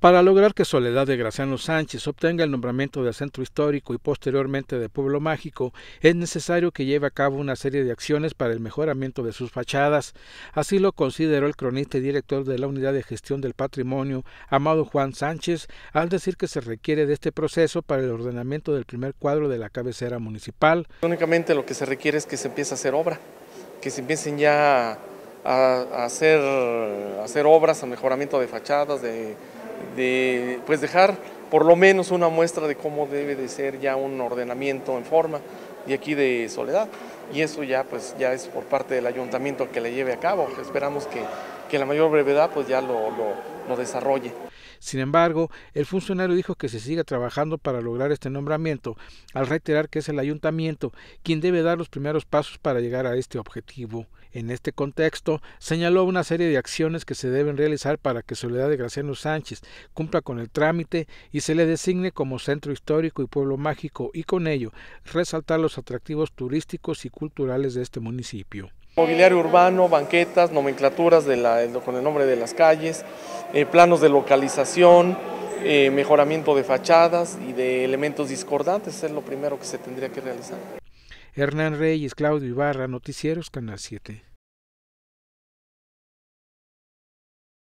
Para lograr que Soledad de Graciano Sánchez obtenga el nombramiento del Centro Histórico y posteriormente de Pueblo Mágico, es necesario que lleve a cabo una serie de acciones para el mejoramiento de sus fachadas. Así lo consideró el cronista y director de la Unidad de Gestión del Patrimonio, Amado Juan Sánchez, al decir que se requiere de este proceso para el ordenamiento del primer cuadro de la cabecera municipal. Únicamente lo que se requiere es que se empiece a hacer obra, que se empiecen ya a hacer obras, a mejoramiento de fachadas, de de pues dejar por lo menos una muestra de cómo debe de ser ya un ordenamiento en forma y aquí de Soledad. Y eso ya pues ya es por parte del ayuntamiento que le lleve a cabo. Esperamos que, que la mayor brevedad pues ya lo desarrolle. Sin embargo, el funcionario dijo que se siga trabajando para lograr este nombramiento, al reiterar que es el ayuntamiento quien debe dar los primeros pasos para llegar a este objetivo. En este contexto, señaló una serie de acciones que se deben realizar para que Soledad de Graciano Sánchez cumpla con el trámite y se le designe como centro histórico y pueblo mágico y con ello resaltar los atractivos turísticos y culturales de este municipio. Mobiliario urbano, banquetas, nomenclaturas con el nombre de las calles, eh, planos de localización, eh, mejoramiento de fachadas y de elementos discordantes, es lo primero que se tendría que realizar. Hernán Reyes, Claudio Ibarra, Noticieros Canal 7.